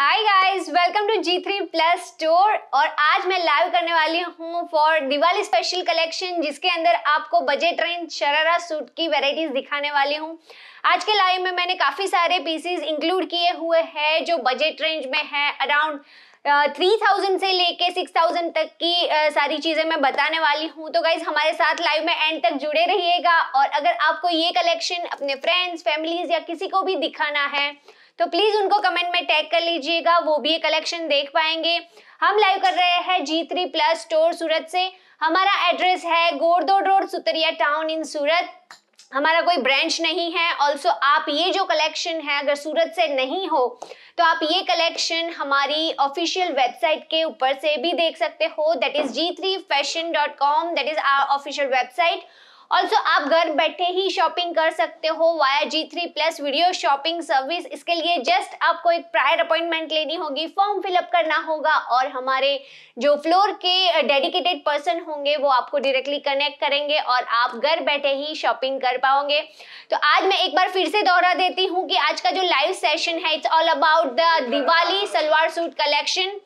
Hi guys welcome to G three plus store और आज मैं लाइव करने वाली हूँ फॉर दिवाली स्पेशल कलेक्शन जिसके अंदर आपको बजट रेंज शरारा सूट की वेराइटीज दिखाने वाली हूँ आज के लाइव में मैंने काफ़ी सारे पीसीज इंक्लूड किए हुए हैं जो बजट रेंज में है अराउंड थ्री थाउजेंड से लेके सिक्स थाउजेंड तक की uh, सारी चीज़ें मैं बताने वाली हूँ तो गाइज हमारे साथ लाइव में एंड तक जुड़े रहिएगा और अगर आपको ये कलेक्शन अपने फ्रेंड्स फैमिलीज या किसी को भी दिखाना है तो प्लीज उनको कमेंट में टैग कर लीजिएगा वो भी ये कलेक्शन देख पाएंगे हम लाइव कर रहे हैं G three plus store Surat से हमारा एड्रेस है गोरदोड रोड सुतरिया टाउन इन सूरत हमारा कोई ब्रांच नहीं है ऑल्सो आप ये जो कलेक्शन है अगर सूरत से नहीं हो तो आप ये कलेक्शन हमारी ऑफिशियल वेबसाइट के ऊपर से भी देख सकते हो that is G three fashion dot com that is our official website also आप घर बैठे ही शॉपिंग कर सकते हो via G three plus video shopping service इसके लिए जस्ट आपको एक प्रायर अपॉइंटमेंट लेनी होगी फॉर्म फिलअप करना होगा और हमारे जो फ्लोर के डेडिकेटेड पर्सन होंगे वो आपको डायरेक्टली कनेक्ट करेंगे और आप घर बैठे ही शॉपिंग कर पाओगे तो आज मैं एक बार फिर से दोहरा देती हूँ कि आज का जो लाइव सेशन है it's all about the Diwali salwar suit collection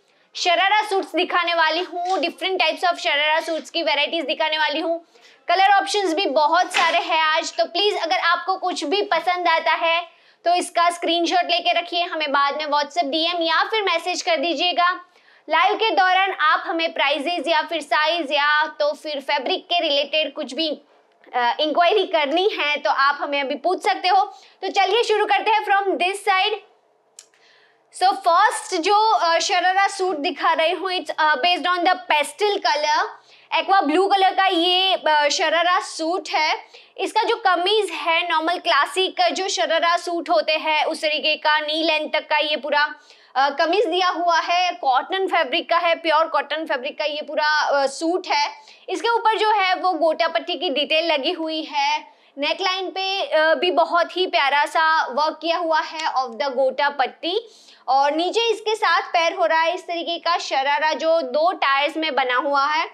sharara suits दिखाने वाली हूँ different types of sharara suits की वेराइटीज दिखाने वाली हूँ कलर ऑप्शंस भी बहुत सारे हैं आज तो प्लीज अगर आपको कुछ भी पसंद आता है तो इसका स्क्रीनशॉट लेके रखिए हमें बाद में व्हाट्सएप डीएम या फिर मैसेज कर दीजिएगा लाइव के दौरान आप हमें प्राइजेज या फिर साइज या तो फिर फैब्रिक के रिलेटेड कुछ भी इंक्वायरी करनी है तो आप हमें अभी पूछ सकते हो तो चलिए शुरू करते हैं from this side so first जो शरारा सूट दिखा रही हूँ it's based on the pastel colour aqua blue colour का ये शरारा सूट है इसका जो कमीज है नॉर्मल क्लासिक जो शरारा सूट होते हैं उस तरीके का नी लेंथ तक का ये पूरा कमीज दिया हुआ है कॉटन फैब्रिक का है प्योर कॉटन फैब्रिक का ये पूरा सूट है इसके ऊपर जो है वो गोटा पट्टी की डिटेल लगी हुई है नेक लाइन पे भी बहुत ही प्यारा सा वर्क किया हुआ है ऑफ द गोटा पट्टी और नीचे इसके साथ पैर हो रहा है इस तरीके का शरारा जो दो टायर्स में बना हुआ है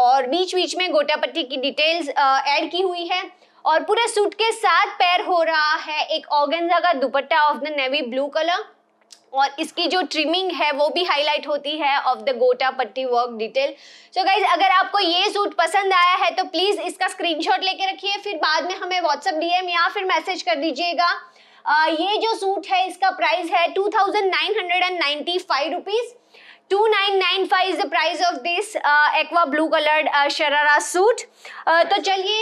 और बीच बीच में गोटापट्टी की डिटेल्स ऐड की हुई है और पूरा सूट के साथ पैर हो रहा है एक ऑगेंजा का dupatta of the navy blue colour और इसकी जो ट्रिमिंग है वो भी हाईलाइट होती है ऑफ द गोटा पट्टी वर्क डिटेल सो गाइज अगर आपको ये सूट पसंद आया है तो प्लीज़ इसका स्क्रीनशॉट लेके रखिए फिर बाद में हमें व्हाट्सअप डीएम या फिर मैसेज कर दीजिएगा ये जो सूट है इसका प्राइस है two thousand nine hundred and ninety five rupees 2995 is the price of this uh, aqua blue colored uh, sharara suit uh, तो चलिए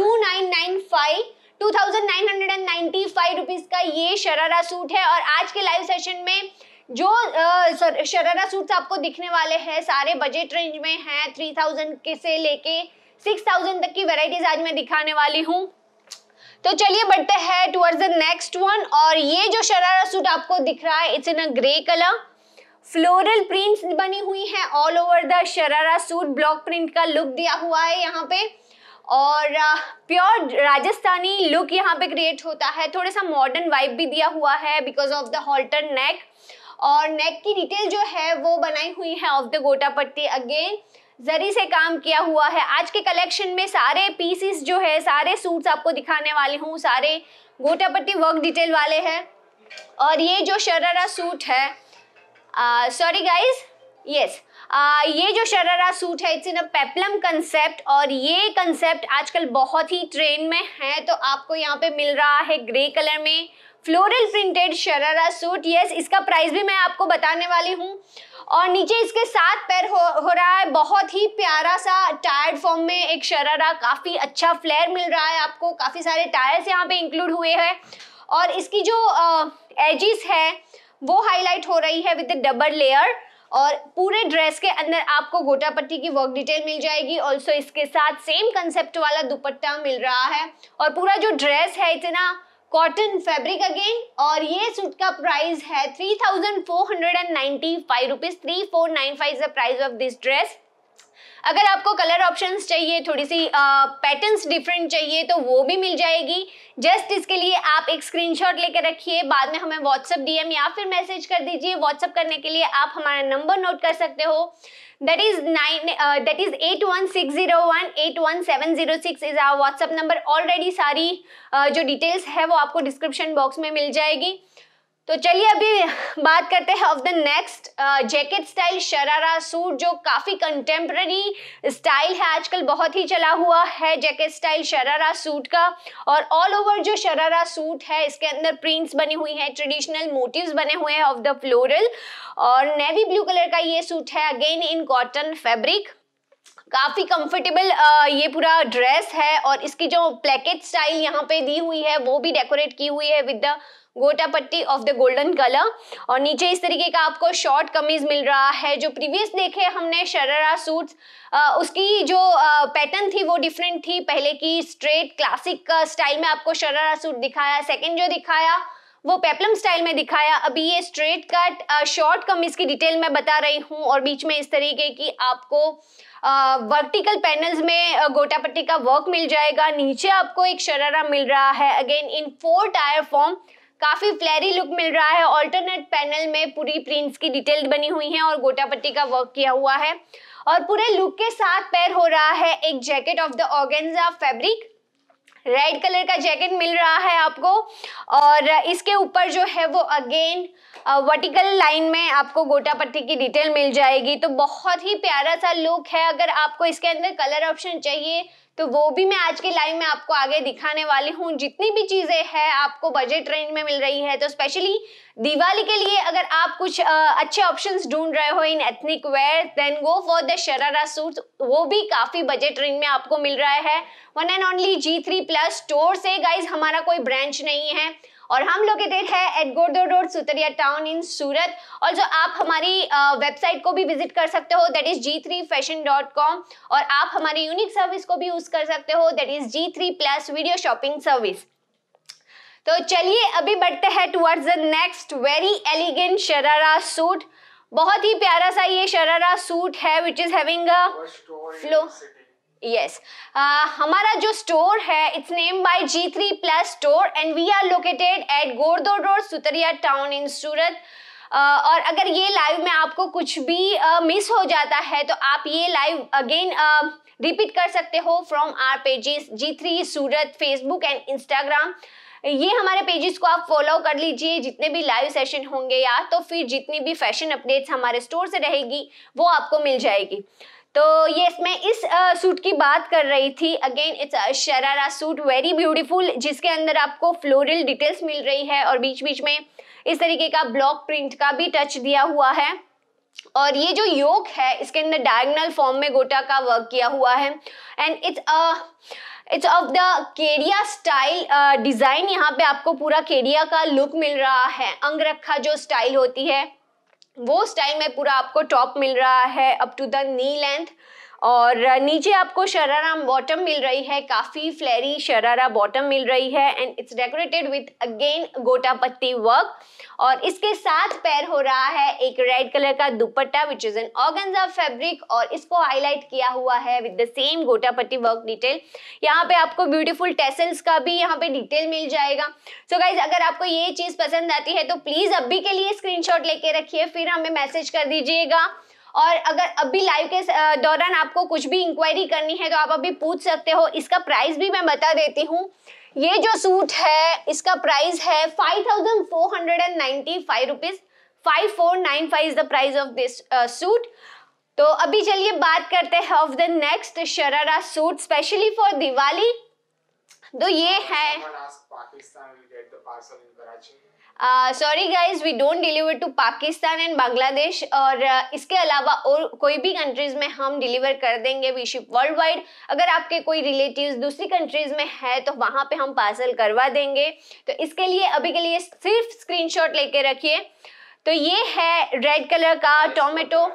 2995 2995 रुपीस का ये शरारा सूट है और आज के लाइव सेशन में जो शरारा uh, सूट्स आपको दिखने वाले हैं सारे बजट रेंज में हैं 3000 के से लेके 6000 तक की वैरायटीज आज मैं दिखाने वाली हूँ तो चलिए बढ़ते हैं टुवर्ड्स द नेक्स्ट वन और ये जो शरारा सूट आपको दिख रहा है it's in a grey colour floral prints बनी हुई है all over the sharara suit block print का लुक दिया हुआ है यहाँ पे और प्योर राजस्थानी लुक यहाँ पे क्रिएट होता है थोड़ा सा मॉडर्न वाइब भी दिया हुआ है because of the halter neck और नेक की डिटेल जो है वो बनाई हुई है of the gota patti again जरी से काम किया हुआ है आज के कलेक्शन में सारे पीसीस जो है सारे सूट्स आपको दिखाने वाली हूँ सारे गोटा पट्टी वर्क डिटेल वाले हैं और ये जो शरारा सूट है सॉरी गाइज यस ये जो शरारा सूट है it's in a peplum concept और ये कंसेप्ट आजकल बहुत ही ट्रेंड में है तो आपको यहाँ पे मिल रहा है ग्रे कलर में floral printed sharara suit yes इसका प्राइस भी मैं आपको बताने वाली हूँ और नीचे इसके साथ पैर हो, हो रहा है बहुत ही प्यारा सा टायर्ड फॉर्म में एक शरारा काफ़ी अच्छा फ्लेयर मिल रहा है आपको काफ़ी सारे टायर्स यहाँ पे इंक्लूड हुए हैं और इसकी जो एजिस uh, है वो हाईलाइट हो रही है विद डबल लेयर और पूरे ड्रेस के अंदर आपको गोटा पट्टी की वर्क डिटेल मिल जाएगी ऑल्सो इसके साथ सेम कंसेप्ट वाला दुपट्टा मिल रहा है और पूरा जो ड्रेस है इतना कॉटन फैब्रिक अगेन और ये सूट का प्राइस है three thousand four hundred and ninety five rupees three four nine five is the price of this dress अगर आपको कलर ऑप्शंस चाहिए थोड़ी सी पैटर्न डिफरेंट चाहिए तो वो भी मिल जाएगी जस्ट इसके लिए आप एक स्क्रीनशॉट लेकर रखिए बाद में हमें व्हाट्सअप डीएम या फिर मैसेज कर दीजिए व्हाट्सअप करने के लिए आप हमारा नंबर नोट कर सकते हो that that is is nine eight one six zero one eight one seven zero six is our WhatsApp number already सारी uh, जो डिटेल्स है वो आपको डिस्क्रिप्शन बॉक्स में मिल जाएगी तो चलिए अभी बात करते हैं of the next jacket style sharara suit जो काफ़ी कंटेम्प्रेरी स्टाइल है आजकल बहुत ही चला हुआ है जैकेट स्टाइल शरारा सूट का और ऑल ओवर जो शरारा सूट है इसके अंदर प्रिंट्स बनी हुई हैं ट्रेडिशनल मोटिव्स बने हुए हैं ऑफ द फ्लोरल और नेवी ब्लू कलर का ये सूट है अगेन इन कॉटन फैब्रिक काफ़ी कंफर्टेबल ये पूरा ड्रेस है और इसकी जो प्लेकेट स्टाइल यहाँ पे दी हुई है वो भी डेकोरेट की हुई है विद द गोटा पट्टी ऑफ द गोल्डन कलर और नीचे इस तरीके का आपको शॉर्ट कमीज मिल रहा है जो प्रीवियस देखे हमने शरारा सूट उसकी जो पैटर्न थी वो डिफरेंट थी पहले की स्ट्रेट क्लासिक स्टाइल में आपको शरारा सूट दिखाया सेकेंड जो दिखाया वो पेपलम स्टाइल में दिखाया अभी ये स्ट्रेट कट शॉर्ट कमीज की डिटेल मैं बता रही हूँ और बीच में इस तरीके की आपको वर्टिकल पैनल्स में गोटा पट्टी का वर्क मिल जाएगा नीचे आपको एक शरारा मिल रहा है again in four tier form काफी फ्लैरी लुक मिल रहा है ऑल्टरनेट पैनल में पूरी प्रिंट्स की डिटेल बनी हुई है और गोटापट्टी का वर्क किया हुआ है और पूरे लुक के साथ पैर हो रहा है एक jacket of the organza fabric red colour का जैकेट मिल रहा है आपको और इसके ऊपर जो है वो अगेन वर्टिकल लाइन में आपको गोटा पट्टी की डिटेल मिल जाएगी तो बहुत ही प्यारा सा लुक है अगर आपको इसके अंदर कलर ऑप्शन चाहिए तो वो भी मैं आज के लाइव में आपको आगे दिखाने वाली हूँ जितनी भी चीज़ें हैं आपको बजट रेंज में मिल रही है तो स्पेशली दिवाली के लिए अगर आप कुछ आ, अच्छे ऑप्शंस ढूंढ रहे हो in ethnic wear then go for the sharara suit वो भी काफ़ी बजट रेंज में आपको मिल रहा है one and only G three plus store से गाइज हमारा कोई ब्रांच नहीं है और हम लोकेटेड है at Ghod Dod road सुतरिया town in Surat और जो आप हमारी वेबसाइट को भी विजिट कर सकते हो that is G three fashion dot com और आप हमारी यूनिक सर्विस को भी यूज कर सकते हो that is G three plus video shopping service तो चलिए अभी बढ़ते हैं towards the next very elegant sharara suit बहुत ही प्यारा सा ये शरारा सूट है which is having a flow yes uh, हमारा जो स्टोर है it's name by G three plus store and we are located at गोरदो रोड सुतरिया टाउन इन सूरत और अगर ये लाइव में आपको कुछ भी मिस uh, हो जाता है तो आप ये लाइव अगेन रिपीट कर सकते हो from our pages G three Surat Facebook and Instagram ये हमारे पेजेस को आप फॉलो कर लीजिए जितने भी लाइव सेशन होंगे या तो फिर जितनी भी फैशन अपडेट्स हमारे स्टोर से रहेगी वो आपको मिल जाएगी तो ये मैं इस सूट की बात कर रही थी again it's sharara suit very beautiful जिसके अंदर आपको फ्लोरल डिटेल्स मिल रही है और बीच बीच में इस तरीके का ब्लॉक प्रिंट का भी टच दिया हुआ है और ये जो योग है इसके अंदर डायगनल फॉर्म में गोटा का वर्क किया हुआ है and it's a it's of the केरिया स्टाइल डिज़ाइन यहाँ पे आपको पूरा केरिया का लुक मिल रहा है अंग रखा जो स्टाइल होती है वो स्टाइल में पूरा आपको टॉप मिल रहा है up to the knee length और नीचे आपको शरारा बॉटम मिल रही है काफ़ी फ्लैरी शरारा बॉटम मिल रही है and it's decorated with again gota patti work और इसके साथ पैर हो रहा है एक रेड कलर का dupatta which is an of fabric और इसको हाईलाइट किया हुआ है विद द सेम गोटा पट्टी वर्क डिटेल यहाँ पे आपको ब्यूटीफुल टेसल्स का भी यहाँ पे डिटेल मिल जाएगा सो so गाइज अगर आपको ये चीज़ पसंद आती है तो प्लीज़ अभी के लिए स्क्रीनशॉट लेके रखिए फिर हमें मैसेज कर दीजिएगा और अगर अभी लाइव के दौरान आपको कुछ भी इंक्वायरी करनी है तो आप अभी पूछ सकते हो इसका प्राइस भी मैं बता देती हूँ ये जो सूट है इसका प्राइस है five thousand four hundred and ninety five rupees five four nine five is the price of this suit तो अभी चलिए बात करते हैं of the next sharara suit specially for Diwali तो ये है sorry guys we don't deliver to Pakistan and Bangladesh और uh, इसके अलावा और कोई भी कंट्रीज में हम डिलीवर कर देंगे वी शिप वर्ल्ड वाइड अगर आपके कोई रिलेटिव दूसरी कंट्रीज में है तो वहाँ पे हम पार्सल करवा देंगे तो इसके लिए अभी के लिए सिर्फ स्क्रीनशॉट लेके रखिए तो ये है रेड कलर का tomato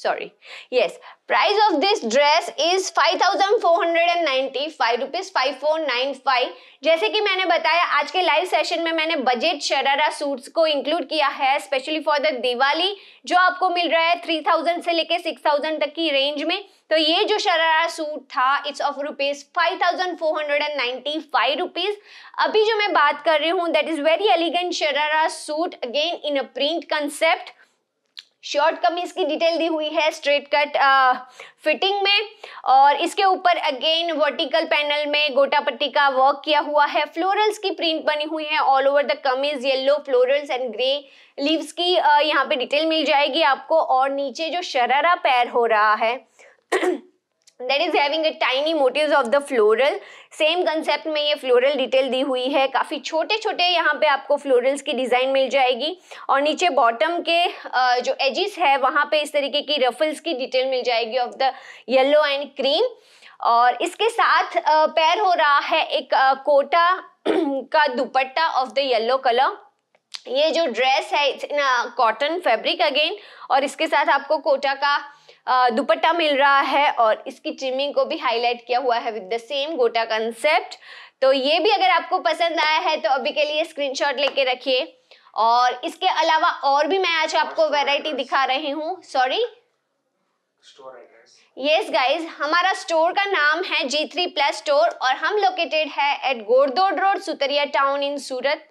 sorry yes price of this dress is 5495 rupees 5495 जैसे कि मैंने बताया आज के लाइव सेशन में मैंने बजट शरारा सूट्स को इंक्लूड किया है स्पेशली फॉर द दिवाली जो आपको मिल रहा है 3000 से लेके 6000 तक की रेंज में तो ये जो शरारा सूट था it's of rupees five thousand four hundred and ninety five rupees अभी जो मैं बात कर रही हूँ that is very elegant sharara suit again in a print concept short kameez की डिटेल दी हुई है स्ट्रेट कट फिटिंग में और इसके ऊपर अगेन वर्टिकल पैनल में गोटा पट्टी का वर्क किया हुआ है फ्लोरल्स की प्रिंट बनी हुई है all over the kameez yellow florals and grey leaves की uh, यहाँ पे डिटेल मिल जाएगी आपको और नीचे जो शरारा पैर हो रहा है that is having a tiny motif of the floral same concept में ये फ्लोरल डिटेल दी हुई है काफ़ी छोटे छोटे यहाँ पे आपको फ्लोरल्स की डिज़ाइन मिल जाएगी और नीचे बॉटम के जो एजिस है वहाँ पे इस तरीके की रफल्स की डिटेल मिल जाएगी of the yellow and cream और इसके साथ पैर हो रहा है एक कोटा का dupatta of the yellow colour ये जो ड्रेस है it's in cotton fabric again और इसके साथ आपको कोटा का दुपट्टा मिल रहा है और इसकी ट्रिमिंग को भी हाईलाइट किया हुआ है with the same gota concept तो ये भी अगर आपको पसंद आया है तो अभी के लिए स्क्रीनशॉट लेके रखिए और इसके अलावा और भी मैं आज आपको वैरायटी दिखा रही हूँ सॉरी यस गाइज हमारा स्टोर का नाम है जी थ्री प्लस स्टोर और हम लोकेटेड है एट गोरदोड रोड सुतरिया टाउन इन सूरत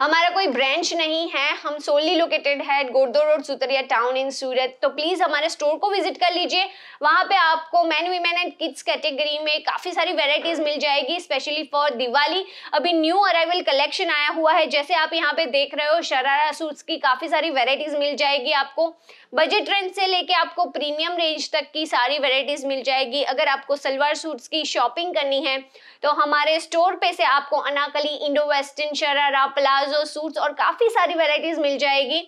हमारा कोई ब्रांच नहीं है हम सोलली लोकेटेड है गोरदो रोड सुतरिया टाउन इन सूरत तो प्लीज़ हमारे स्टोर को विजिट कर लीजिए वहां पे आपको men women and kids category में काफ़ी सारी वेराइटीज़ मिल जाएगी स्पेशली फॉर दिवाली अभी न्यू अराइवल कलेक्शन आया हुआ है जैसे आप यहाँ पे देख रहे हो शरारा सूट्स की काफ़ी सारी वेराइटीज़ मिल जाएगी आपको बजट रेंज से लेके आपको प्रीमियम रेंज तक की सारी वेराइटीज मिल जाएगी अगर आपको सलवार सूट्स की शॉपिंग करनी है तो हमारे स्टोर पे से आपको Anarkali Indo western sharara palazzo suits और काफ़ी सारी वेराइटीज मिल जाएगी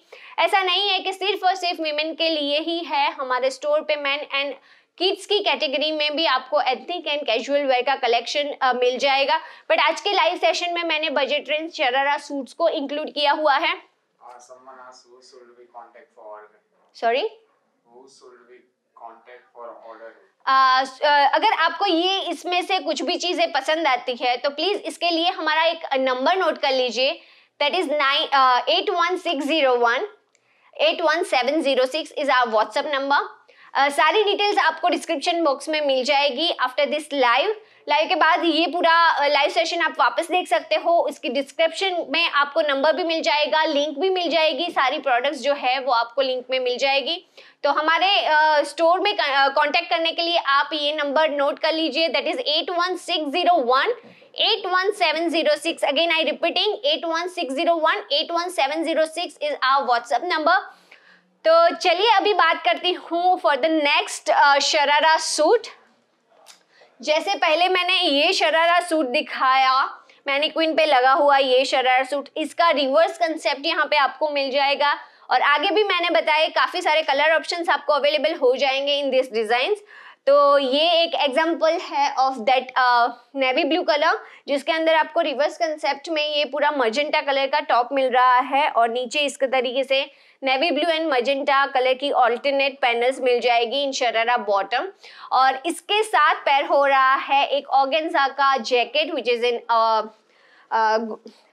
ऐसा नहीं है कि सिर्फ और सिर्फ वीमेन के लिए ही है हमारे स्टोर पे मैन एंड किड्स की कैटेगरी में भी आपको एथनिक एंड कैजुअल वेयर का कलेक्शन मिल जाएगा बट आज के लाइव सेशन में मैंने बजट रेंज शरारा सूट्स को इंक्लूड किया हुआ है uh, सॉरी Uh, uh, अगर आपको ये इसमें से कुछ भी चीज़ें पसंद आती है तो प्लीज़ इसके लिए हमारा एक नंबर नोट कर लीजिए that is nine eight one six zero one eight one seven zero six is our WhatsApp number सारी डिटेल्स आपको डिस्क्रिप्शन बॉक्स में मिल जाएगी आफ्टर दिस लाइव लाइव के बाद ये पूरा लाइव सेशन आप वापस देख सकते हो इसकी डिस्क्रिप्शन में आपको नंबर भी मिल जाएगा लिंक भी मिल जाएगी सारी प्रोडक्ट्स जो है वो आपको लिंक में मिल जाएगी तो हमारे स्टोर में कांटेक्ट करने के लिए आप ये नंबर नोट कर लीजिए that is eight one six zero one eight eight one one seven zero zero six six again I repeating one eight one seven zero six is our WhatsApp number तो चलिए अभी बात करती हूँ for the next sharara suit जैसे पहले मैंने ये शरारा सूट दिखाया क्वीन पे लगा हुआ ये शरारा सूट इसका रिवर्स कंसेप्ट यहाँ पे आपको मिल जाएगा और आगे भी मैंने बताया काफ़ी सारे कलर ऑप्शंस आपको अवेलेबल हो जाएंगे इन दिस डिज़ाइंस तो ये एक एग्जाम्पल है of that navy blue colour जिसके अंदर आपको रिवर्स कंसेप्ट में ये पूरा मजेंटा कलर का टॉप मिल रहा है और नीचे इसके तरीके से navy blue and magenta colour की ऑल्टरनेट पैनल्स मिल जाएगी इन शरारा बॉटम और इसके साथ पैर हो रहा है एक ऑगेंजा का jacket which is in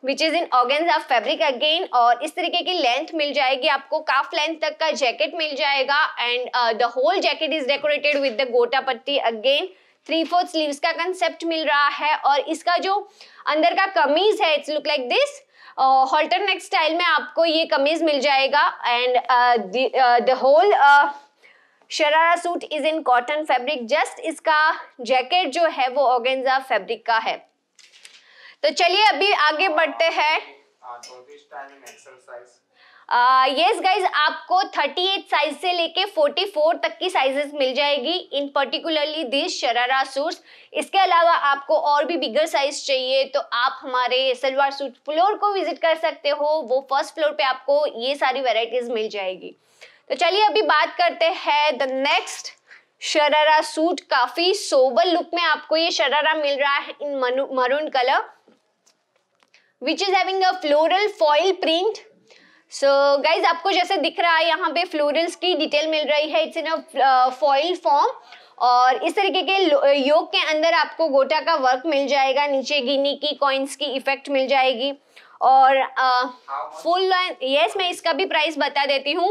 which is in organza of fabric again और इस तरीके की लेंथ मिल जाएगी आपको काफ लेंथ तक का जैकेट मिल जाएगा and the whole jacket is decorated with the gota patti again three fourth sleeves का कंसेप्ट मिल रहा है और इसका जो अंदर का कमीज है it's look like this halter neck style में आपको ये कमीज मिल जाएगा and the whole sharara suit is in cotton fabric just इसका जैकेट जो है वो ऑर्गेन्जा फैब्रिक का है तो चलिए अभी आगे बढ़ते हैं यस हाँ, गाइज तो आपको 38 साइज से लेके 44 तक की साइजेस मिल जाएगी in particularly this sharara suits इसके अलावा आपको और भी बिगर साइज चाहिए तो आप हमारे सलवार सूट फ्लोर को विजिट कर सकते हो वो फर्स्ट फ्लोर पे आपको ये सारी वेराइटीज मिल जाएगी तो चलिए अभी बात करते हैं द नेक्स्ट शरारा सूट काफी सोबल लुक में आपको ये शरारा मिल रहा है in maroon colour which is having a floral foil print so guys आपको जैसे दिख रहा है यहाँ पे फ्लोरल्स की डिटेल मिल रही है it's in a foil form और इस तरीके के uh, योग के अंदर आपको गोटा का वर्क मिल जाएगा नीचे गिनी की कॉइन्स की इफेक्ट मिल जाएगी और फुल लेंथ यस मैं इसका भी प्राइस बता देती हूँ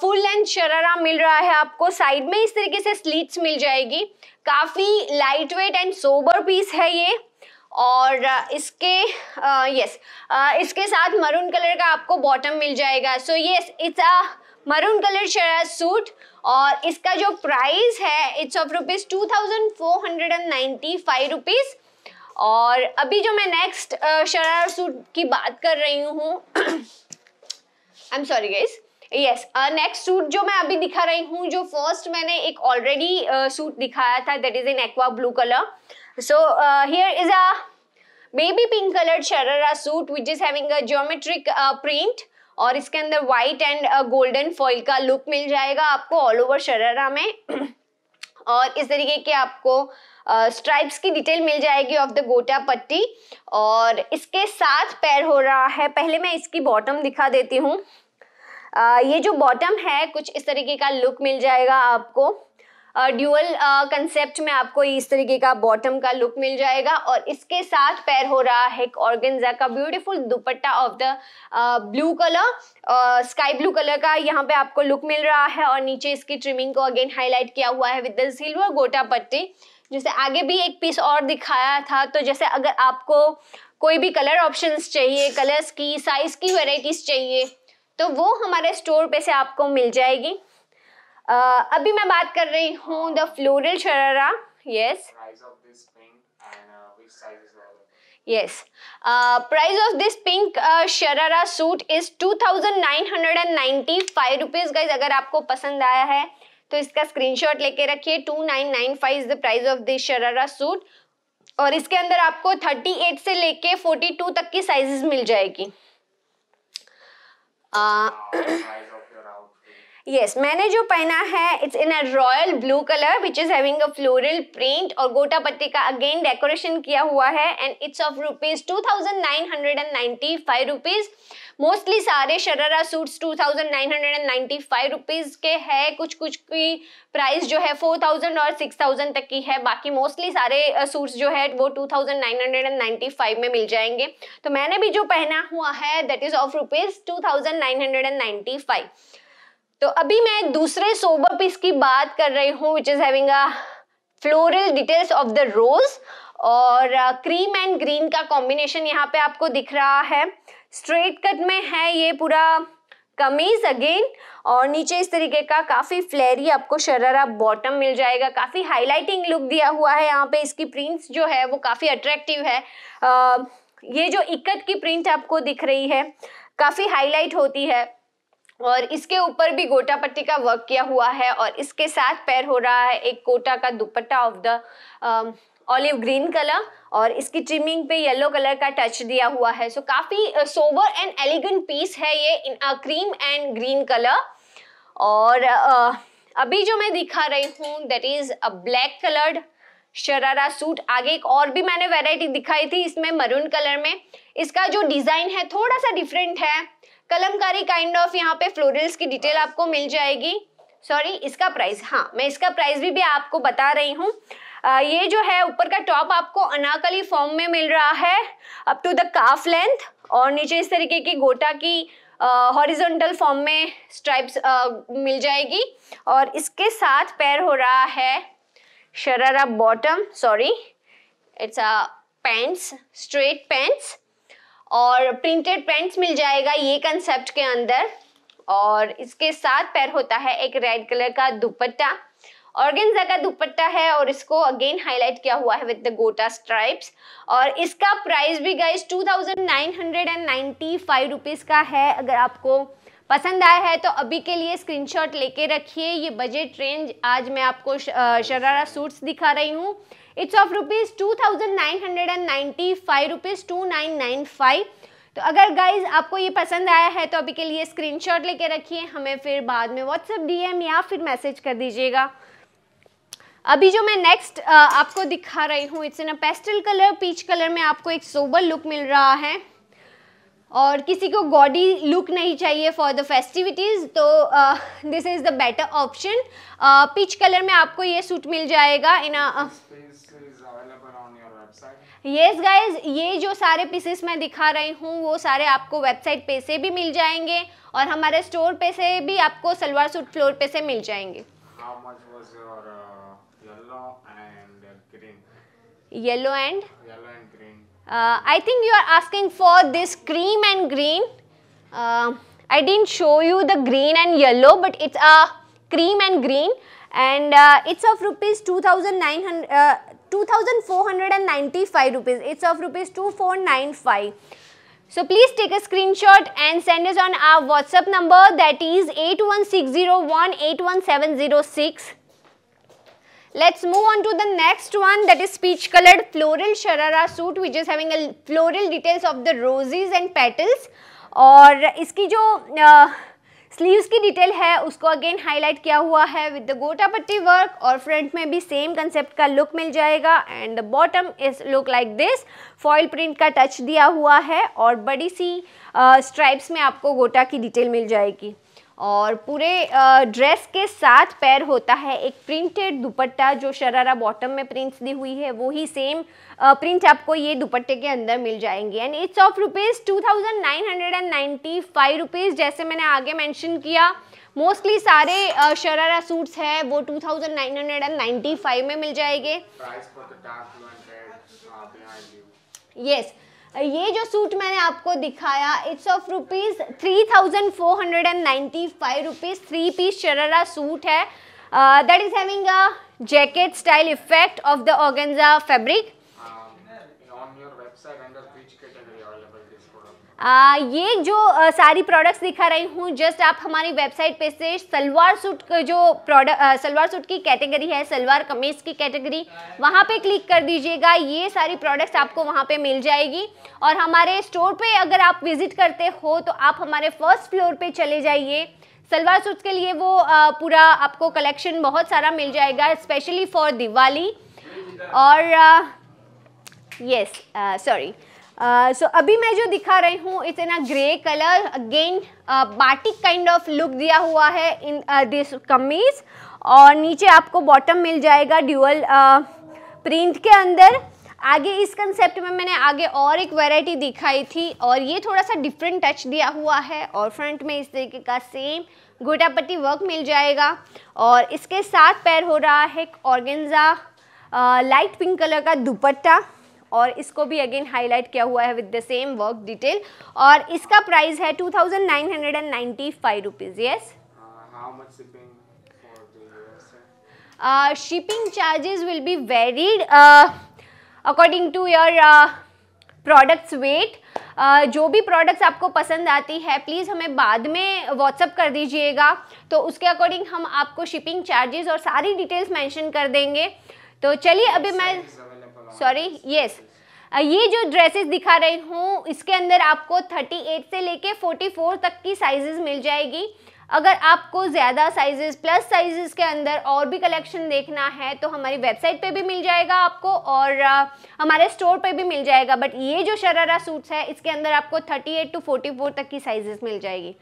फुल uh, लेंथ शरारा मिल रहा है आपको साइड में इस तरीके से स्लीट्स मिल जाएगी काफ़ी light weight and sober piece है ये और इसके यस इसके साथ मरून कलर का आपको बॉटम मिल जाएगा so yes it's a maroon colour sharara suit और इसका जो प्राइस है it's of rupees two thousand four hundred and ninety five rupees और अभी जो मैं नेक्स्ट शरार सूट की बात कर रही हूँ I am sorry guys yes next suit जो मैं अभी दिखा रही हूँ जो फर्स्ट मैंने एक ऑलरेडी सूट uh, दिखाया था that is in aqua blue colour So uh, here is a baby pink colored sharara suit which is having a geometric uh, print और इसके अंदर व्हाइट एंड गोल्डन फॉइल का look मिल जाएगा आपको all over sharara में और इस तरीके के आपको स्ट्राइप्स uh, की डिटेल मिल जाएगी ऑफ द गोटा पट्टी और इसके साथ पैर हो रहा है पहले मैं इसकी बॉटम दिखा देती हूँ uh, ये जो बॉटम है कुछ इस तरीके का लुक मिल जाएगा आपको ड्यूअल कंसेप्ट में आपको इस तरीके का बॉटम का लुक मिल जाएगा और इसके साथ पैर हो रहा है ऑर्गेन्जा का beautiful dupatta of the blue colour sky blue colour का यहाँ पे आपको लुक मिल रहा है और नीचे इसकी ट्रिमिंग को अगेन हाईलाइट किया हुआ है विद द सिल्वर गोटा पट्टी जैसे आगे भी एक पीस और दिखाया था तो जैसे अगर आपको कोई भी कलर ऑप्शन चाहिए कलर्स की साइज की वेराइटीज चाहिए तो वो हमारे स्टोर पे से आपको मिल जाएगी uh, अभी मैं बात कर रही हूँ the floral sharara yes yes uh, price of this pink uh, sharara suit is five rupees guys अगर आपको पसंद आया है तो इसका स्क्रीनशॉट लेके रखिए two nine nine five is the price of this sharara suit और इसके अंदर आपको थर्टी एट से लेके फोर्टी टू तक की साइजेस मिल जाएगी uh, यस yes, मैंने जो पहना है it's in a royal blue colour which is having a floral print और गोटा पत्ते का अगेन डेकोरेशन किया हुआ है and it's of rupees two thousand nine hundred and ninety five rupees mostly सारे sharara suits two thousand nine hundred and ninety five rupees के है कुछ कुछ की प्राइस जो है फोर थाउजेंड और सिक्स थाउजेंड तक की है बाकी मोस्टली सारे सूट्स जो है वो two thousand nine hundred and ninety five में मिल जाएंगे तो मैंने भी जो पहना हुआ है that is of rupees two thousand nine hundred and ninety five तो अभी मैं दूसरे सोबर पीस की बात कर रही हूँ which is having a floral details of the rose और क्रीम एंड ग्रीन का कॉम्बिनेशन यहाँ पे आपको दिख रहा है स्ट्रेट कट में है ये पूरा कमीज अगेन और नीचे इस तरीके का काफ़ी फ्लैरी आपको शरारा बॉटम मिल जाएगा काफ़ी हाईलाइटिंग लुक दिया हुआ है यहाँ पे इसकी प्रिंट्स जो है वो काफ़ी अट्रैक्टिव है आ, uh, ये जो इक्कत की प्रिंट आपको दिख रही है काफ़ी हाईलाइट होती है और इसके ऊपर भी गोटा पट्टी का वर्क किया हुआ है और इसके साथ पैर हो रहा है एक कोटा का dupatta of the olive green colour और इसकी ट्रिमिंग पे येलो कलर का टच दिया हुआ है सो so, काफी सोवर एंड एलिगेंट पीस है ये in cream and green colour और uh, अभी जो मैं दिखा रही हूँ that is a black coloured sharara suit आगे एक और भी मैंने वैरायटी दिखाई थी इसमें मरून कलर में इसका जो डिजाइन है थोड़ा सा डिफरेंट है कलमकारी काइंड ऑफ यहाँ पे फ्लोरल्स की डिटेल आपको मिल जाएगी सॉरी इसका प्राइस हाँ मैं इसका प्राइस भी, भी आपको बता रही हूँ ये जो है ऊपर का टॉप आपको अनाकली फॉर्म में मिल रहा है up to the calf length और नीचे इस तरीके की गोटा की हॉरिजोंटल फॉर्म में स्ट्राइप्स मिल जाएगी और इसके साथ पैर हो रहा है sharara bottom sorry it's a pants straight pants और प्रिंटेड पेंट्स मिल जाएगा ये कंसेप्ट के अंदर और इसके साथ पैर होता है एक रेड कलर का दुपट्टा ऑर्गेन्जा का दुपट्टा है और इसको अगेन हाईलाइट किया हुआ है विद द गोटा स्ट्राइप्स और इसका प्राइस भी गाइस 2995 रुपीस का है अगर आपको पसंद आया है तो अभी के लिए स्क्रीनशॉट लेके रखिए ये बजट रेंज आज मैं आपको शरारा सूट्स दिखा रही हूँ it's of rupees two thousand nine hundred and ninety five rupees two nine nine five तो अगर गाइज आपको ये पसंद आया है तो अभी के लिए स्क्रीनशॉट लेके रखिए हमें फिर बाद में व्हाट्सएप डीएम या फिर मैसेज कर दीजिएगा अभी जो मैं नेक्स्ट आपको दिखा रही हूँ it's in a pastel colour peach colour में आपको एक सोबर लुक मिल रहा है और किसी को गॉडी लुक नहीं चाहिए फॉर द फेस्टिविटीज़ तो this is the better option peach colour में आपको ये सूट मिल जाएगा इन येस गाइज ये जो सारे पीसेस मैं दिखा रही हूँ वो सारे आपको वेबसाइट पे से भी मिल जाएंगे और हमारे स्टोर पे से भी आपको सलवार सूट फ्लोर पे से मिल जाएंगे yellow and Uh, I think you are asking for this cream and green. Uh, I didn't show you the green and yellow but it's a cream and green and uh, it's of rupees 2900 uh, 2495 rupees it's of rupees 2495 so please take a screenshot and send us on our whatsapp number that is 81601 81706 let's move on to the next one that is peach colored floral sharara suit which is having a floral details of the roses and petals और इसकी जो sleeves की detail है उसको again highlight किया हुआ है with the gota पट्टी वर्क और फ्रंट में भी सेम कंसेप्ट का लुक मिल जाएगा and the bottom is look like this foil print का टच दिया हुआ है और बड़ी सी स्ट्राइप्स uh, में आपको गोटा की डिटेल मिल जाएगी और पूरे ड्रेस के साथ पैर होता है एक प्रिंटेड दुपट्टा जो शरारा बॉटम में प्रिंट्स दी हुई है वो ही सेम प्रिंट आपको ये दुपट्टे के अंदर मिल जाएंगे and it's of rupees two thousand nine hundred and ninety five rupees जैसे मैंने आगे मेंशन किया मोस्टली सारे शरारा सूट्स हैं वो two thousand nine hundred and ninety five में मिल जाएंगे यस uh, yes. ये जो सूट मैंने आपको दिखाया it's of rupees three thousand four hundred and ninety five rupees three piece sharara suit है that is having a jacket style effect of the organza fabric ah, ये जो आ, सारी प्रोडक्ट्स दिखा रही हूँ जस्ट आप हमारी वेबसाइट पे से सलवार सूट जो प्रोडक्ट सलवार सूट की कैटेगरी है सलवार कमीज की कैटेगरी वहाँ पे क्लिक कर दीजिएगा ये सारी प्रोडक्ट्स आपको वहाँ पे मिल जाएगी और हमारे स्टोर पे अगर आप विजिट करते हो तो आप हमारे फर्स्ट फ्लोर पे चले जाइए सलवार सूट के लिए वो आ, पूरा आपको कलेक्शन बहुत सारा मिल जाएगा स्पेशली फॉर दिवाली और yes sorry so uh, so, अभी मैं जो दिखा रही हूँ it's in a grey colour again batik kind of look दिया हुआ है इन दिस कमीज और नीचे आपको बॉटम मिल जाएगा ड्यूअल प्रिंट uh, के अंदर आगे इस कंसेप्ट में मैंने आगे और एक वैरायटी दिखाई थी और ये थोड़ा सा डिफरेंट टच दिया हुआ है और फ्रंट में इस तरीके का सेम गोटापट्टी वर्क मिल जाएगा और इसके साथ पैर हो रहा है ऑर्गेन्जा लाइट पिंक कलर का दुपट्टा और इसको भी अगेन हाईलाइट किया हुआ है with the same work detail और इसका प्राइस है two thousand nine hundred and ninety five rupees yes shipping charges will be varied according to your products weight जो भी प्रोडक्ट्स आपको पसंद आती है प्लीज़ हमें बाद में व्हाट्सअप कर दीजिएगा तो उसके अकॉर्डिंग हम आपको शिपिंग चार्जेस और सारी डिटेल्स मेंशन कर देंगे तो चलिए अभी मैं सॉरी यस ये जो ड्रेसेस दिखा रही हूँ इसके अंदर आपको 38 से लेके 44 तक की साइजेस मिल जाएगी अगर आपको ज़्यादा साइजेस प्लस साइजेस के अंदर और भी कलेक्शन देखना है तो हमारी वेबसाइट पे भी मिल जाएगा आपको और आ, हमारे स्टोर पे भी मिल जाएगा बट ये जो शरारा सूट्स है इसके अंदर आपको 38 टू 44 तक की साइजेस मिल जाएगी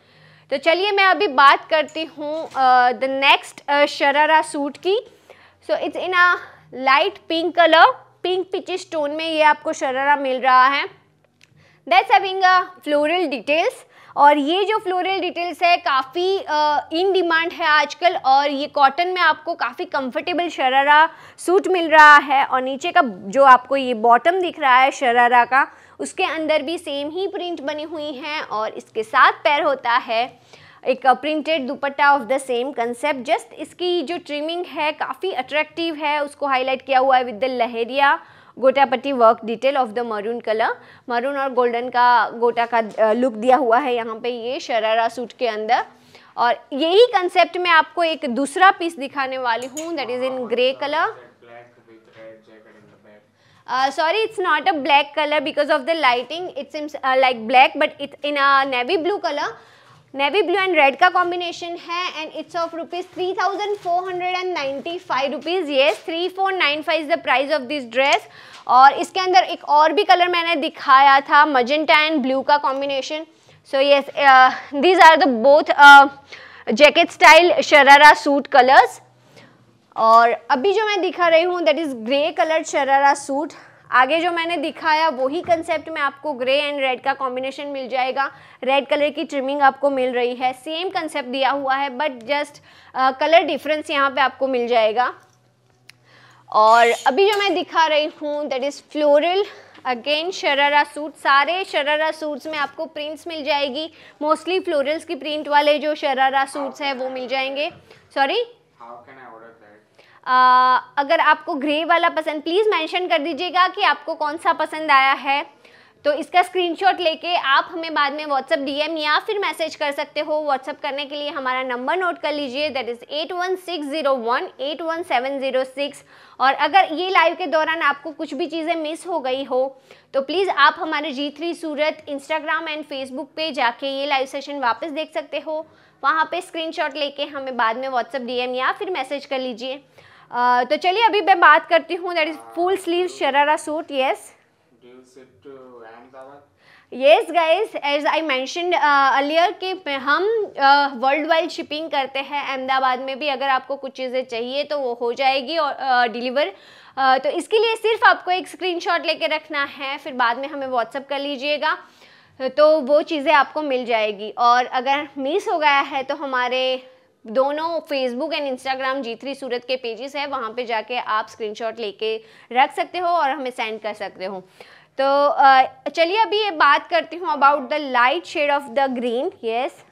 तो चलिए मैं अभी बात करती हूँ द नेक्स्ट शरारा सूट की so it's in a light pink colour pink peachish tone में ये आपको शरारा मिल रहा है that's having a floral details और ये जो फ्लोरल डिटेल्स है काफ़ी इन डिमांड है आजकल और ये कॉटन में आपको काफ़ी कंफर्टेबल शरारा सूट मिल रहा है और नीचे का जो आपको ये बॉटम दिख रहा है शरारा का उसके अंदर भी सेम ही प्रिंट बनी हुई हैं और इसके साथ पैर होता है एक printed dupatta of the same concept just इसकी जो ट्रिमिंग है काफ़ी अट्रैक्टिव है उसको हाईलाइट किया हुआ है with the leheriya gotapatti work detail of the maroon colour maroon और गोल्डन का गोटा का लुक दिया हुआ है यहाँ पे ये शरारा सूट के अंदर और यही कंसेप्ट में आपको एक दूसरा पीस दिखाने वाली हूँ that is in grey colour sorry it's not a black colour because of the lighting it's like black but it's in a navy blue colour navy blue and red का combination है and it's of rupees three thousand four hundred and ninety five rupees ये three four nine five is the price of this dress और इसके अंदर एक और भी colour मैंने दिखाया था मजेंटा एंड ब्लू का combination so yes these are the both jacket style sharara suit colours और अभी जो मैं दिखा रही हूँ that is grey colour sharara suit आगे जो मैंने दिखाया वही कंसेप्ट में आपको ग्रे एंड रेड का कॉम्बिनेशन मिल जाएगा रेड कलर की ट्रिमिंग आपको मिल रही है सेम कंसेप्ट दिया हुआ है बट जस्ट कलर डिफरेंस यहाँ पे आपको मिल जाएगा और अभी जो मैं दिखा रही हूँ that is floral again sharara suit सारे शरारा सूट्स में आपको प्रिंट्स मिल जाएगी मोस्टली फ्लोरल्स की प्रिंट वाले जो शरारा सूट्स हैं वो मिल जाएंगे सॉरी अगर आपको ग्रे वाला पसंद प्लीज़ मेंशन कर दीजिएगा कि आपको कौन सा पसंद आया है तो इसका स्क्रीनशॉट लेके आप हमें बाद में व्हाट्सअप डीएम या फिर मैसेज कर सकते हो व्हाट्सअप करने के लिए हमारा नंबर नोट कर लीजिए that is eight one six zero one eight one seven zero six और अगर ये लाइव के दौरान आपको कुछ भी चीज़ें मिस हो गई हो तो प्लीज़ आप हमारे G three Surat Instagram and Facebook पे जाके ये लाइव सेशन वापस देख सकते हो वहाँ पे स्क्रीनशॉट लेके हमें बाद में व्हाट्सअप डीएम या फिर मैसेज कर लीजिए तो चलिए अभी मैं बात करती हूँ that is full sleeve sharara suit yes yes guys as I mention earlier कि हम वर्ल्ड वाइड शिपिंग करते हैं अहमदाबाद में भी अगर आपको कुछ चीज़ें चाहिए तो वो हो जाएगी और डिलीवर uh, uh, तो इसके लिए सिर्फ आपको एक स्क्रीन शॉट लेके रखना है फिर बाद में हमें व्हाट्सअप कर लीजिएगा तो वो चीज़ें आपको मिल जाएगी और अगर मिस हो गया है तो हमारे दोनों Facebook and Instagram G three Surat के पेजेस है वहाँ पे जाके आप स्क्रीनशॉट लेके रख सकते हो और हमें सेंड कर सकते हो तो चलिए अभी ये बात करती हूँ about the light shade of the green yes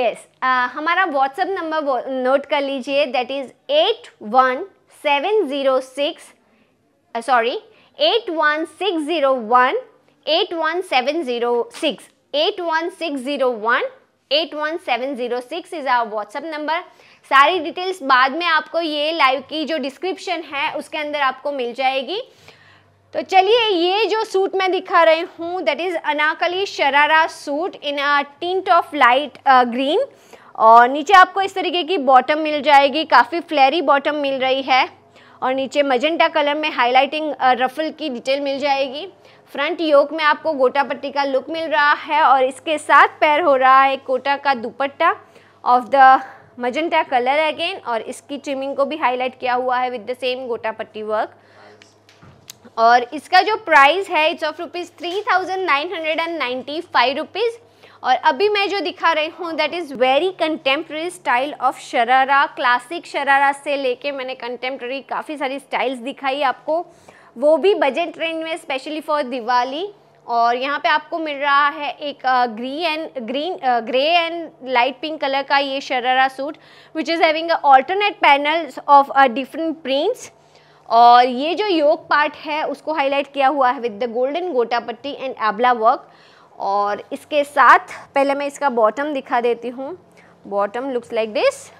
yes हमारा व्हाट्सएप नंबर नोट कर लीजिए that is eight one seven zero six sorry eight one six zero one eight one seven zero six eight one six zero one 81706 is our WhatsApp number सारी details बाद में आपको ये live की जो description है उसके अंदर आपको मिल जाएगी तो चलिए ये जो सूट मैं दिखा रही हूँ that is Anarkali sharara suit in a tint of light green और नीचे आपको इस तरीके की बॉटम मिल जाएगी काफ़ी फ्लैरी बॉटम मिल रही है और नीचे मजेंटा कलर में हाइलाइटिंग रफल uh, की डिटेल मिल जाएगी फ्रंट योग में आपको गोटा पट्टी का लुक मिल रहा है और इसके साथ पैर हो रहा है कोटा का dupatta of the magenta colour again और इसकी ट्रिमिंग को भी हाईलाइट किया हुआ है विद द सेम गोटा पट्टी वर्क और इसका जो प्राइस है it's of rupees three thousand nine hundred and ninety five rupees और अभी मैं जो दिखा रही हूँ that is very contemporary style of sharara classic sharara से लेके मैंने कंटेम्प्रेरी काफ़ी सारी स्टाइल्स दिखाई आपको वो भी बजट ट्रेंड में स्पेशली फॉर दिवाली और यहाँ पे आपको मिल रहा है एक ग्री and green grey and light pink colour का ये sharara suit which is having alternate panels of different prints और ये जो योग पार्ट है उसको हाईलाइट किया हुआ है विद द गोल्डन गोटा पट्टी एंड आबला वर्क और इसके साथ पहले मैं इसका बॉटम दिखा देती हूँ bottom looks like this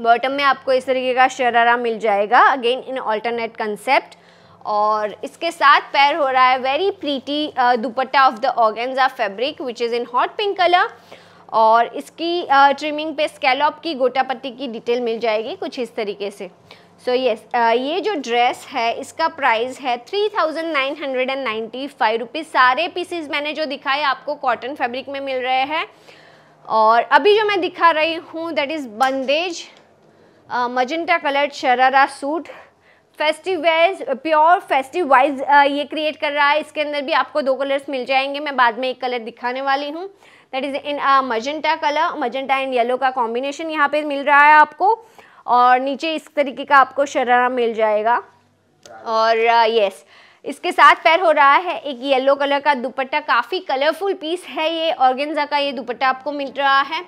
bottom में आपको इस तरीके का शरारा मिल जाएगा अगेन इन ऑल्टरनेट कंसेप्ट और इसके साथ पैर हो रहा है very pretty uh, dupatta of the organza fabric which is in hot pink colour और इसकी ट्रिमिंग uh, पे स्केलॉप की गोटा पत्ती की डिटेल मिल जाएगी कुछ इस तरीके से so so, yes yes, uh, ये जो ड्रेस है इसका प्राइस है three thousand nine hundred and ninety five rupees सारे पीसेज मैंने जो दिखाए आपको कॉटन फैब्रिक में मिल रहे हैं और अभी जो मैं दिखा रही हूँ that is bandhej magenta colour sharara suit festive wise pure festive wise ये क्रिएट कर रहा है इसके अंदर भी आपको दो कलर्स मिल जाएंगे मैं बाद में एक कलर दिखाने वाली हूँ that is in magenta colour magenta and yellow का कॉम्बिनेशन यहाँ पे मिल रहा है आपको और नीचे इस तरीके का आपको शरारा मिल जाएगा और यस uh, इसके साथ पैर हो रहा है एक येलो कलर का दुपट्टा काफ़ी कलरफुल पीस है ये ऑर्गेन्जा का ये दुपट्टा आपको मिल रहा है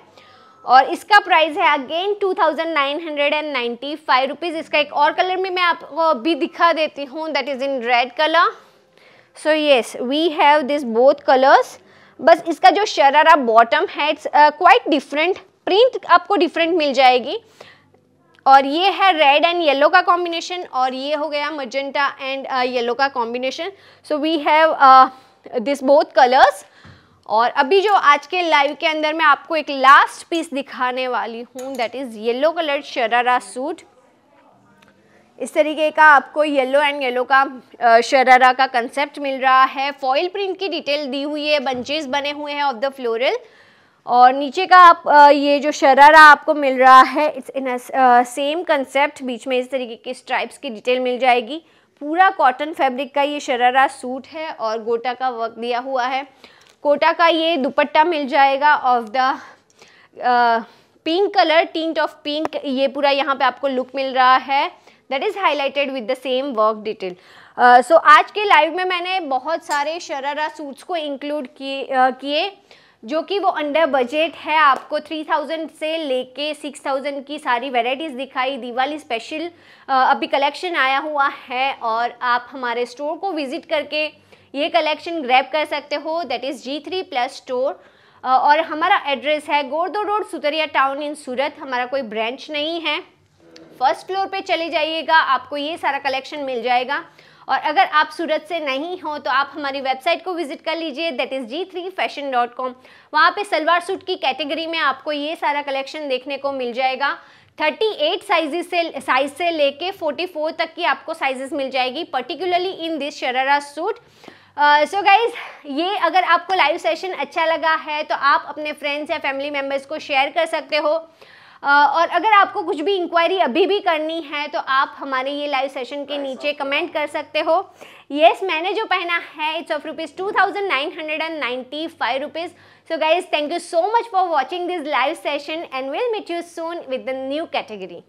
और इसका प्राइस है again two thousand nine hundred and ninety five rupees इसका एक और कलर में मैं आपको भी दिखा देती हूँ that is in red colour so yes we have this both colours बस इसका जो शरारा बॉटम है इट्स क्वाइट डिफरेंट प्रिंट आपको डिफरेंट मिल जाएगी और ये है रेड एंड येलो का कॉम्बिनेशन और ये हो गया मजेंटा एंड येलो का combination so we have this both colours और अभी जो आज के लाइव के अंदर मैं आपको एक लास्ट पीस दिखाने वाली हूँ that is yellow colour sharara suit इस तरीके का आपको येलो एंड येलो का शरारा का कंसेप्ट मिल रहा है फॉइल प्रिंट की डिटेल दी हुई है बंचेस बने हुए हैं ऑफ द फ्लोरल और नीचे का आप ये जो शरारा आपको मिल रहा है इट्स इन सेम कंसेप्ट बीच में इस तरीके की स्ट्राइप्स की डिटेल मिल जाएगी पूरा कॉटन फैब्रिक का ये शरारा सूट है और गोटा का वर्क दिया हुआ है कोटा का ये दुपट्टा मिल जाएगा of the pink colour tint of pink ये पूरा यहाँ पे आपको लुक मिल रहा है that is highlighted with the same work detail so आज के लाइव में मैंने बहुत सारे शरारा सूट्स को इंक्लूड uh, किए जो कि वो अंडर बजट है आपको 3000 से लेके 6000 की सारी वेराइटीज़ दिखाई दिवाली स्पेशल uh, अभी कलेक्शन आया हुआ है और आप हमारे स्टोर को विज़िट करके ये कलेक्शन ग्रैब कर सकते हो that is G three plus store और हमारा एड्रेस है गोरदो रोड सुतरिया टाउन इन सूरत हमारा कोई ब्रांच नहीं है फर्स्ट फ्लोर पे चले जाइएगा आपको ये सारा कलेक्शन मिल जाएगा और अगर आप सूरत से नहीं हो तो आप हमारी वेबसाइट को विजिट कर लीजिए that is G three fashion dot com वहाँ पर सलवार सूट की कैटेगरी में आपको ये सारा कलेक्शन देखने को मिल जाएगा 38 साइज से साइज से लेके 44 तक की आपको साइजेस मिल जाएगी particularly in this sharara suit so uh, guys so ये अगर आपको लाइव सेशन अच्छा लगा है तो आप अपने फ्रेंड्स या फैमिली मेम्बर्स को शेयर कर सकते हो uh, और अगर आपको कुछ भी इंक्वायरी अभी भी करनी है तो आप हमारे ये लाइव सेशन के नीचे कमेंट कर सकते हो येस yes, मैंने जो पहना है it's of rupees two thousand nine hundred and ninety five rupees so guys thank you so much for watching this live session and will meet you soon with the new category